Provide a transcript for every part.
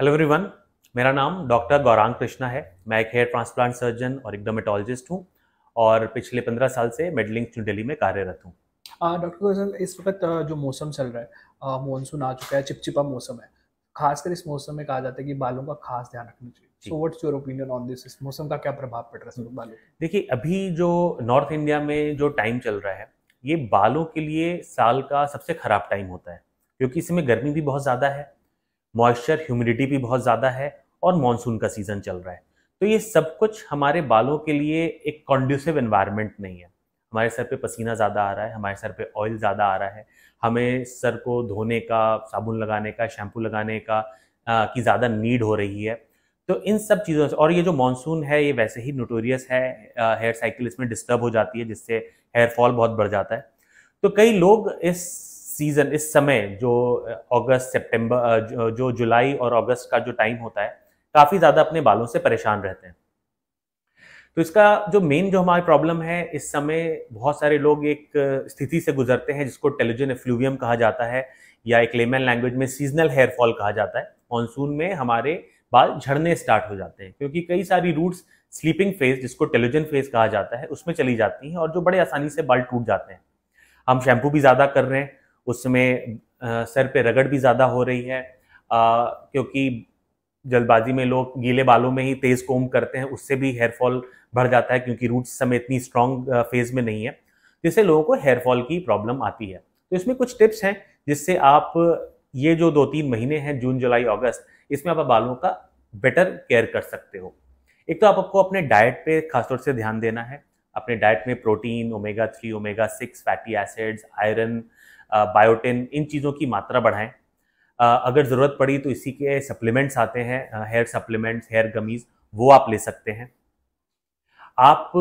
Hello everyone मेरा नाम doctor Gaurang Krishna है मैं एक हेयर ट्रांसप्लांट सर्जन और एक डोमेटोलॉजिस्ट हूँ और पिछले पंद्रह साल से मेडलिंग न्यू दिल्ली में कार्यरत हूँ डॉक्टर गौरांग इस वक्त जो मौसम चल रहा है मानसून आ चुका है चिपचिपा मौसम है खासकर इस मौसम में कहा जाता है कि बालों का खास ध्यान रखना चाहिए so what's your opinion on this इस मौसम का क्या प्रभाव पड़ रहा है बालों देखिए अभी जो नॉर्थ इंडिया में जो टाइम चल रहा है ये बालों के लिए साल का सबसे खराब टाइम होता है क्योंकि इसमें गर्मी भी बहुत ज़्यादा है मॉइस्चर ह्यूमिडिटी भी बहुत ज़्यादा है और मानसून का सीज़न चल रहा है तो ये सब कुछ हमारे बालों के लिए एक कॉन्ड्यूसिव इन्वायरमेंट नहीं है हमारे सर पे पसीना ज़्यादा आ रहा है हमारे सर पे ऑयल ज़्यादा आ रहा है हमें सर को धोने का साबुन लगाने का शैम्पू लगाने का आ, की ज़्यादा नीड हो रही है तो इन सब चीज़ों से और ये जो मानसून है ये वैसे ही नोटोरियस है हेयर साइकिल इसमें डिस्टर्ब हो जाती है जिससे हेयर फॉल बहुत बढ़ जाता है तो कई लोग इस सीज़न इस समय जो अगस्त सितंबर जो, जुलाई और अगस्त का जो टाइम होता है काफ़ी ज़्यादा अपने बालों से परेशान रहते हैं तो इसका जो मेन जो हमारी प्रॉब्लम है इस समय बहुत सारे लोग एक स्थिति से गुजरते हैं जिसको टेलीजन एफ्लूवियम कहा जाता है या एक लेमन लैंग्वेज में सीजनल हेयरफॉल कहा जाता है मानसून में हमारे बाल झड़ने स्टार्ट हो जाते हैं क्योंकि कई सारी रूट्स स्लीपिंग फेज जिसको टेलीजन फेज कहा जाता है उसमें चली जाती हैं और जो बड़े आसानी से बाल टूट जाते हैं हम शैम्पू भी ज़्यादा कर रहे हैं उसमें सर पे रगड़ भी ज़्यादा हो रही है आ, क्योंकि जल्दबाजी में लोग गीले बालों में ही तेज़ कोम करते हैं उससे भी हेयरफॉल बढ़ जाता है क्योंकि रूट्स समय इतनी स्ट्रॉन्ग फेज में नहीं है जिससे लोगों को हेयरफॉल की प्रॉब्लम आती है तो इसमें कुछ टिप्स हैं जिससे आप ये जो दो तीन महीने हैं जून जुलाई अगस्त इसमें आप बालों का बेटर केयर कर सकते हो एक तो आप आपको अपने डाइट पे खासतौर से ध्यान देना है अपने डाइट में protein omega three omega six fatty acids iron biotin इन चीज़ों की मात्रा बढ़ाएं अगर ज़रूरत पड़ी तो इसी के सप्लीमेंट्स आते हैं हेयर सप्लीमेंट्स हेयर गमीज़ वो आप ले सकते हैं आप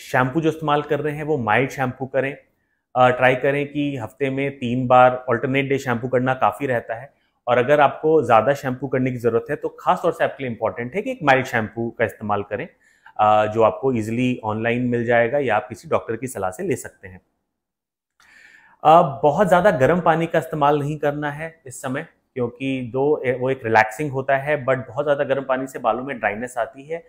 शैम्पू जो इस्तेमाल कर रहे हैं वो माइल्ड शैम्पू करें ट्राई करें कि हफ्ते में तीन बार ऑल्टरनेट डे शैम्पू करना काफ़ी रहता है और अगर आपको ज़्यादा शैम्पू करने की ज़रूरत है तो ख़ास तौर से आपके लिए इंपॉर्टेंट है कि एक माइल्ड शैम्पू का इस्तेमाल करें जो आपको ईजिली ऑनलाइन मिल जाएगा या आप किसी डॉक्टर की सलाह से ले सकते हैं बहुत ज़्यादा गर्म पानी का इस्तेमाल नहीं करना है इस समय क्योंकि दो वो एक रिलैक्सिंग होता है बट बहुत ज़्यादा गर्म पानी से बालों में ड्राइनेस आती है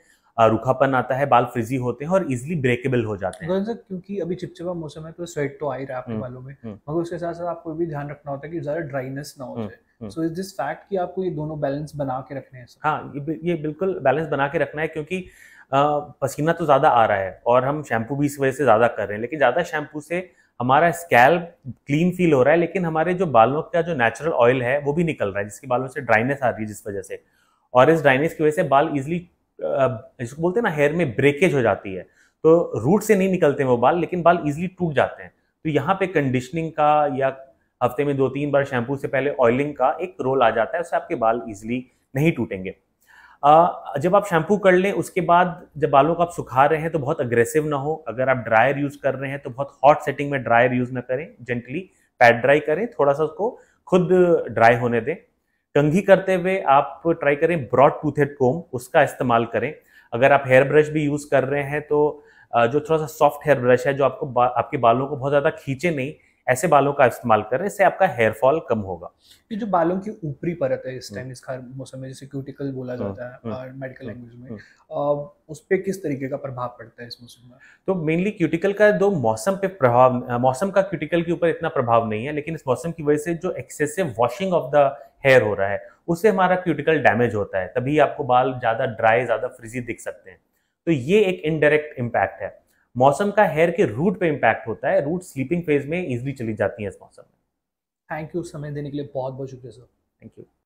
रूखापन आता है बाल फ्रिजी होते हैं और इजिली ब्रेकेबल हो जाते हैं तो क्योंकि अभी चिपचिपा मौसम है तो स्वेट तो आ ही रहा है आपके हम्म, बालों में हम्म। मगर उसके साथ साथ आपको भी ध्यान रखना होता है कि ज़्यादा ड्राइनेस ना हो हम्म, जाए सो इज दिस फैक्ट कि आपको ये दोनों बैलेंस बना के रखने हैं हाँ ये बिल्कुल बैलेंस बना के रखना है क्योंकि पसीना तो ज़्यादा आ रहा है और हम शैम्पू भी इस वजह से ज़्यादा कर रहे हैं लेकिन ज़्यादा शैम्पू से हमारा स्कैल्प क्लीन फील हो रहा है लेकिन हमारे जो बालों का जो नेचुरल ऑयल है वो भी निकल रहा है जिसके बालों से ड्राइनेस आ रही है जिस वजह से और इस ड्राइनेस की वजह से बाल इजिली जिसको बोलते हैं ना हेयर में ब्रेकेज हो जाती है तो रूट से नहीं निकलते वो बाल लेकिन बाल इजिली टूट जाते हैं तो यहाँ पे कंडीशनिंग का या हफ्ते में दो तीन बार शैम्पू से पहले ऑयलिंग का एक रोल आ जाता है उससे आपके बाल इजिली नहीं टूटेंगे जब आप शैम्पू कर लें उसके बाद जब बालों को आप सुखा रहे हैं तो बहुत अग्रेसिव ना हो अगर आप ड्रायर यूज़ कर रहे हैं तो बहुत हॉट सेटिंग में ड्रायर यूज़ ना करें जेंटली पैड ड्राई करें थोड़ा सा उसको खुद ड्राई होने दें कंघी करते हुए आप ट्राई करें ब्रॉड टूथेड कोम उसका इस्तेमाल करें अगर आप हेयर ब्रश भी यूज़ कर रहे हैं तो जो थोड़ा सा सॉफ्ट हेयर ब्रश है जो आपको बा, आपके बालों को बहुत ज़्यादा खींचे नहीं ऐसे बालों का इस्तेमाल करें इससे आपका हेयर फॉल कम होगा ये जो बालों की ऊपरी परत है इस टाइम इस खार मौसम में जैसे क्यूटिकल बोला हम्म, जाता है मेडिकल हम्म, लैंग्वेज हम्म, में उस पर किस तरीके का प्रभाव पड़ता है इस मौसम में तो मेनली क्यूटिकल का दो मौसम पे प्रभाव मौसम का क्यूटिकल के ऊपर इतना प्रभाव नहीं है लेकिन इस मौसम की वजह से जो excessive washing of the hair हो रहा है उससे हमारा क्यूटिकल डैमेज होता है तभी आपको बाल ज़्यादा ड्राई ज़्यादा फ्रिजी दिख सकते हैं तो ये एक इनडायरेक्ट इम्पैक्ट है मौसम का हेयर के रूट पे इम्पैक्ट होता है रूट स्लीपिंग फेज में इजिली चली जाती है इस मौसम में थैंक यू समय देने के लिए बहुत बहुत शुक्रिया सर थैंक यू